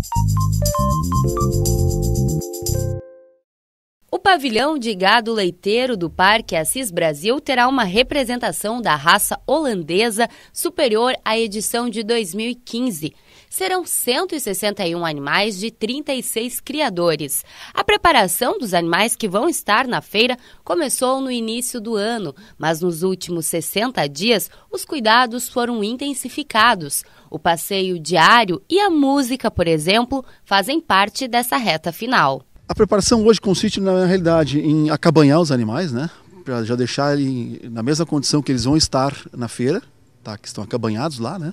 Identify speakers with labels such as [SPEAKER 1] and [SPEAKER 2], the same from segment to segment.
[SPEAKER 1] うん。
[SPEAKER 2] pavilhão de gado leiteiro do Parque Assis Brasil terá uma representação da raça holandesa superior à edição de 2015. Serão 161 animais de 36 criadores. A preparação dos animais que vão estar na feira começou no início do ano, mas nos últimos 60 dias os cuidados foram intensificados. O passeio diário e a música, por exemplo, fazem parte dessa reta final.
[SPEAKER 3] A preparação hoje consiste, na realidade, em acabanhar os animais, né? Para já deixar ele na mesma condição que eles vão estar na feira, tá? Que estão acabanhados lá, né?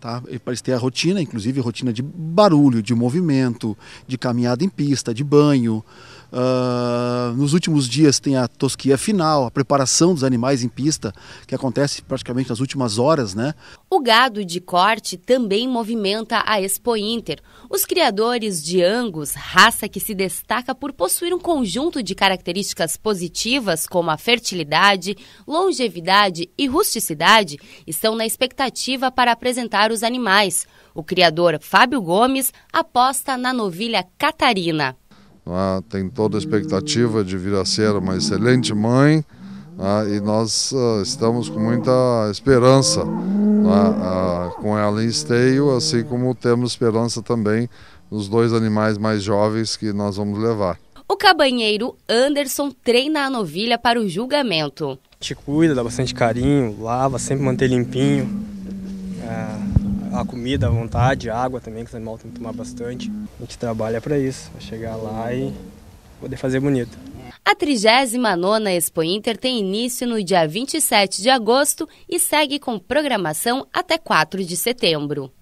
[SPEAKER 3] Tá? Para eles terem a rotina, inclusive a rotina de barulho, de movimento, de caminhada em pista, de banho, Uh, nos últimos dias tem a tosquia final, a preparação dos animais em pista, que acontece praticamente nas últimas horas, né?
[SPEAKER 2] O gado de corte também movimenta a Expo Inter. Os criadores de Angus, raça que se destaca por possuir um conjunto de características positivas como a fertilidade, longevidade e rusticidade, estão na expectativa para apresentar os animais. O criador Fábio Gomes aposta na novilha Catarina.
[SPEAKER 1] É? tem toda a expectativa de vir a ser uma excelente mãe né? e nós uh, estamos com muita esperança uh, com ela em esteio, assim como temos esperança também nos dois animais mais jovens que nós vamos levar.
[SPEAKER 2] O cabanheiro Anderson treina a novilha para o julgamento. te cuida, dá bastante carinho, lava, sempre manter limpinho. Ah, a comida à vontade, água também, que os animais têm que tomar bastante. A gente trabalha para isso, para chegar lá e poder fazer bonito. A 39ª Expo Inter tem início no dia 27 de agosto e segue com programação até 4 de setembro.